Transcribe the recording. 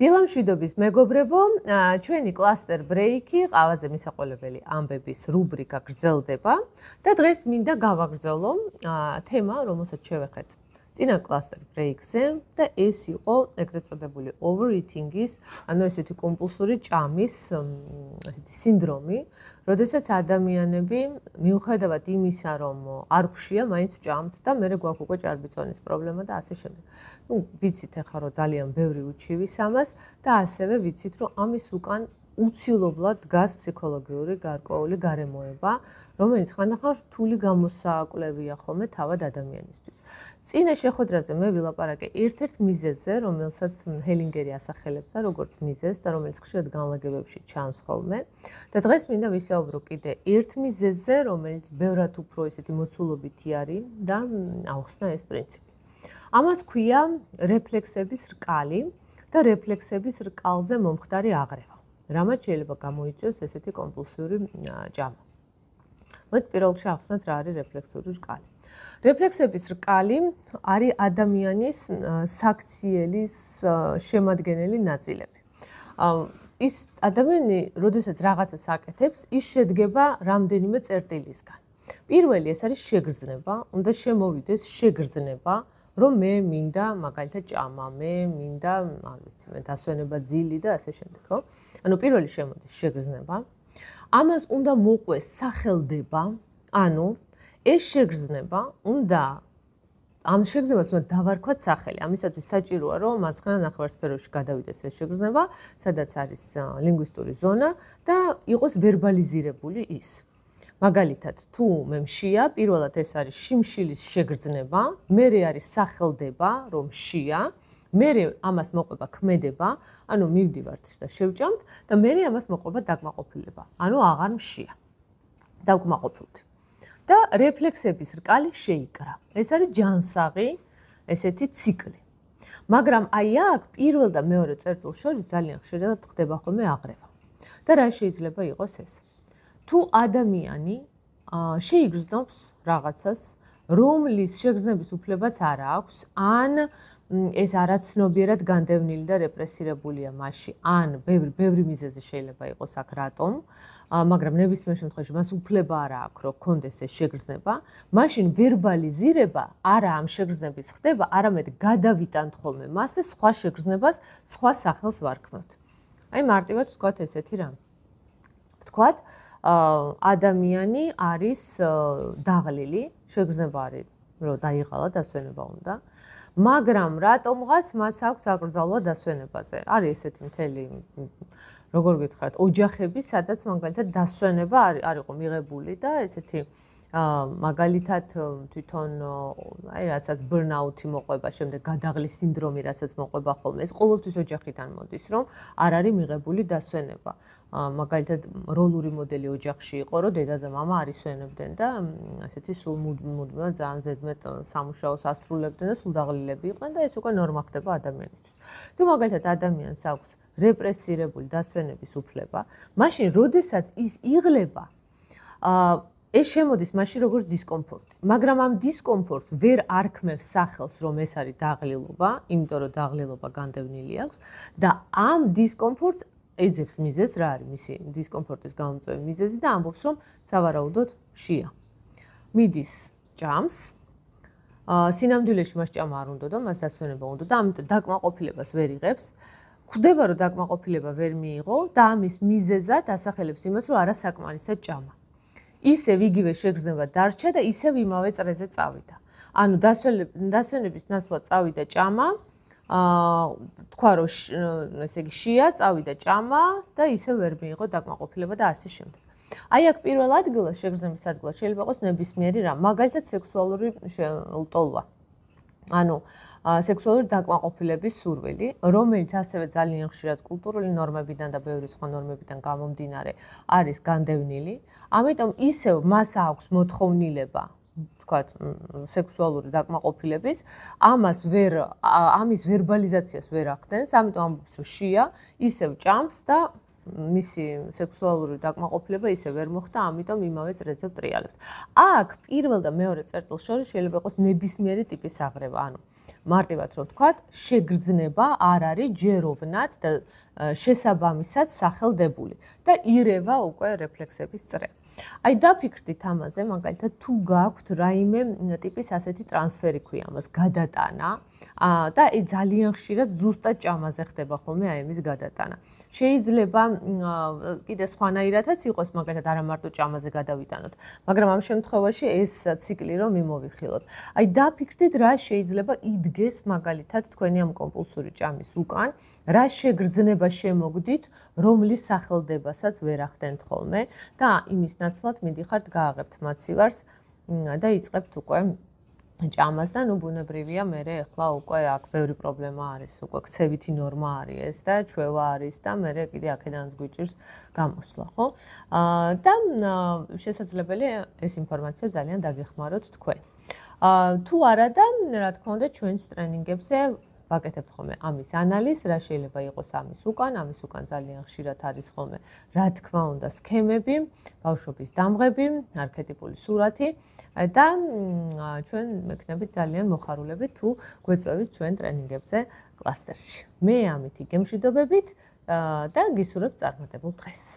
დილა მშვიდობის მეგობრებო, ჩვენი კლასტერ ბრეიკი, ყავაზე მისაყოლებელი ამბების რუბრიკა გრძელდება და დღეს მინდა გავაგრძელო თემა, რომელსაც შევეხეთ ძინა კლასტერ ბრეიქსზე და ეს იყო ეგრეთ წოდებული ოვერიტინგის, ანუ ესეთი კომპულსური ჭამის ესეთი სინდრომი, როდესაც ადამიანები მიუხედავად იმისა, რომ არ გშია, მაინც ჭამთ და მეორე გვაქვს უკვე ჭარბიცონის პრობლემა და ასე შემდეგ. ნუ ვიცით ახლა რომ ძალიან ბევრი უჩივის ამას და ასევე ვიცით რომ ამის უკან უცილობლად დგას ფსიქოლოგიური გარკვეული გარემოება, რომელიც ხანდახან რთული გამოსააკვლევია ხოლმე თავად ადამიანისთვის. წინა შეხვედრაზე მე ვილაპარაკე ერთ-ერთ მიზეზზე, რომელსაც ჰელინგერი ასახელებს და როგორც მიზეზს და რომელიც ხშირად განლაგებებში ჩანს ხოლმე. და დღეს მინდა ვისაუბრო კიდე ერთ მიზეზზე, რომელიც ბევრად უფრო ესეთი მოცულობითი არის და აღხსნა ეს პრინციპი. ამას ქვია რეფლექსების რკალი და რეფლექსების რკალზე მომხდარი აღრევა. რამაც შეიძლება გამოიწვიოს ესეთი კომპულსიური ჯამა. მოდით პირველში ახსნათ რა არის რეფლექსური რკალი. რეფლექსების რკალი არის ადამიანის საქციელის შემადგენელი ნაწილები. ის ადამიანი, როდესაც რაღაცას აკეთებს, ის შედგება რამდენიმე წერტილისგან. პირველი ეს არის შეგრძნება, უნდა შემოვიდეს შეგრძნება, რომ მე მინდა მაგალითად ჭამა, მე მინდა, ანუ ცმე დასვენება ძილი და ასე შემდეგ, ხო? ანუ პირველი შემოდის შეგრძნება. ამას უნდა მოყვეს სახელდება, ანუ ეს შეგრძნება უნდა ამ შეგრძნებას უნდა დავარქვათ სახელი. ამისათვის საჭიროა, რომ მარცხენა ნახევარსფეროში გადავიდეს ეს შეგრძნება, სადაც არის ლინგვისტური ზონა და იყოს ვერბალიზირებული ის. მაგალითად, თუ მე მშია, პირველად ეს არის შიმშილის შეგრძნება, მე არის სახელდება, რომ შია. მე ამას მოყვება ქმედება, ანუ მივდივართ და შევჭამთ და მე ამას მოყვება დაგმაყოფილება, ანუ აღარ მშია. დაგმაყოფილთ. და რეფლექსების რკალი შეიკრა. ეს არის ჯანსაღი ესეთი ციკლი. მაგრამ აი აქ პირველ და მეორე წერტილ შორის ძალიან ხშირად ხდება ხოლმე აღრევა. და რა შეიძლება იყოს ეს? თუ ადამიანი შეიგრძნობს რაღაცას რომლის შეგრძნების უფლებაც არ აქვს, ან ეს არაცნობიერად განდევნილი და რეპრესირებულია მასში. ან ბევრი ბევრი მიზეზი შეიძლება იყოს აქ რატომ, მაგრამ ნებისმიერ შემთხვევაში მას უფლება არა აქვს, რომ კონდეს ეს შეგრძნება. მაშინ ვერბალიზირება არა ამ შეგრძნების ხდება, არამედ გადავიტანთ ხოლმე მას და სხვა შეგრძნებას სხვა სახელს ვარქმევთ. აი მარტივად ვთქვათ ესეთი რამ. ვთქვათ ა ადამიანი არის დაღლილი, შეგრძნება არის, რომ დაიღალა, დასვენება უნდა. მაგრამ რატომღაც მას აქვს აკრძალვა დასვენებაზე. არის ესეთი მთელი როგორ გითხრათ, ოჯახები, სადაც მაგალითად დასვენება არის არისო მიღებული და ესეთი მაგალითად თვითონ აი რასაც ბერნაუტი მოყვება, შემდეგ გადაღლის სინდრომი, რასაც მოყვება ხოლმე, ეს ყოველთვის ოჯახიდან მოდის, რომ არ არის მიღებული დასვენება. ა მაგალითად როლური მოდელი ოჯახში იყო, რომ დედა და мама არისვენებდნენ და ასეთი სულ მუდმივად ძალიან ზედმეტ სამუშაოს ასრულებდნენ და სულ დაღლილები იყვნენ და ეს უკვე ნორმა ხდება ადამიანისთვის. თუ მაგალითად ადამიანს აქვს რეპრესირებული დასვენების უფლება, მაშინ როდესაც ის იღლება ა ეს შემოდის მასში როგორც დისკომფორტი. მაგრამ ამ დისკომფორტს ვერ არქმევს სახელს, რომ ეს არის დაღლილობა, იმიტომ რომ დაღლილობა განდევნილი აქვს და ამ დისკომფორტს ეძებს მიზეს, რა არის მისი დისკომფორტის გამომწვევი მიზეზი და ამბობს, რომ სავარაუდოდ შია. მიდის ჯამს. ა სინამდვილეში მას ჭამა არ უნდა და მას დასვენება უნდა და ამიტომ დაკმაყოფილებას ვერ იღებს. ხვდება რომ დაკმაყოფილება ვერ მიიღო და ამის მიზეზად ასახელებს იმას, რომ არა საკმარისად ჭამა. ისევ იგივე შეგრძნება დარჩა და ისევ იმავე წრეზე წავიდა. ანუ დასვენების ნაცვლად წავიდა ჭამა, აა თქვა რომ ესე იგი შია წავიდა ჭამა და ისევ ვერ მიიღო დაკმაყოფილება და ასე შემდეგ. აი აქ პირველ ადგილას შეგრძნების ადგილას შეიძლება იყოს ნებისმიერი რა, მაგალითად სექსუალური ლტოლვა. ანუ სექსუალური დაკმაყოფილების სურვილი, რომელიც ასევე ძალიან ხშირად კულტურული ნორმებიდან და ბევრი სხვა ნორმებიდან გამომდინარე არის განდევნილი. ამიტომ ისევ მას აქვს მოთხოვნილება ვთქვათ, სექსუალური დაკმაყოფილების, ამას ვერ ამის ვერბალიზაციას ვერ ახდენს, ამიტომ ამბობს რომ შია, ისევ ჭამს და მისი სექსუალური დაკმაყოფილება ისე ვერ მოხდა, ამიტომ იმავე წრეზე ვტრიალებთ. აქ პირველ და მეორე წერტილს შორის შეიძლება იყოს ნებისმიერი ტიპის აღრევა, ანუ მარტივად რომ ვთქვა, შეგრძნება არ არის ჯეროვნად და შესაბამისად სახელდებული და ირევა უკვე რეფლექსების წრე. აი დაფიქრდით ამაზე, მაგალითად თუ გაქვთ რაიმე ტიპის ასეთი ტრანსფერი, ქვია, მას გადატანა, აა აა და ეს ძალიან ხშირად ზუსტად ჭამაზე ხდება ხოლმე აი ამის გადატანა. შეიძლება კიდე სხვანაირადაც იყოს, მაგალითად, არა მარტო ჭამაზე გადავიტანოთ, მაგრამ ამ შემთხვევაში ეს ციკლი რომ მიმოვიხილოთ. აი დაფიქრდით, რა შეიძლება იდგეს მაგალითად თქვენი ამ კომპულსური ჭამის უკან, რა შეგრძნება შემოგდით, რომლის სახელდებასაც ვერ ახდენთ ხოლმე და იმის ნაცვლად მიდიხართ გააღებთ მაცივარს და იწყებთ უკვე ჭამას და ნუ ბუნებრივია მე რე ახლა უკვე აქ ბევრი პრობლემა არის უკვე ქცევითი ნორმა არის ეს და ჩვევა არის და მე რე კიდე აქედანაც გვიჭირს გამოსვლა ხო აა და შესაძლებელია ეს ინფორმაცია ძალიან დაგეხმაროთ თქვენ აა თუ არა და რა თქმა უნდა ჩვენს ტრენინგებზე ვაკეთებთ ხოლმე ამის ანალიზს, რა შეიძლება იყოს ამის უკან, ამის უკან ძალიან ხშირად არის ხოლმე, რა თქმა უნდა, სქემები, ბავშვობის დამღები, არქეტიპული სურათი და ჩვენ მექნებით ძალიან მოხარულები თუ გვეწვევით ჩვენ ტრენინგებზე კლასტერში. მე ამით იგემშვიდობებით და გისურვებთ წარმატებულ დღეს.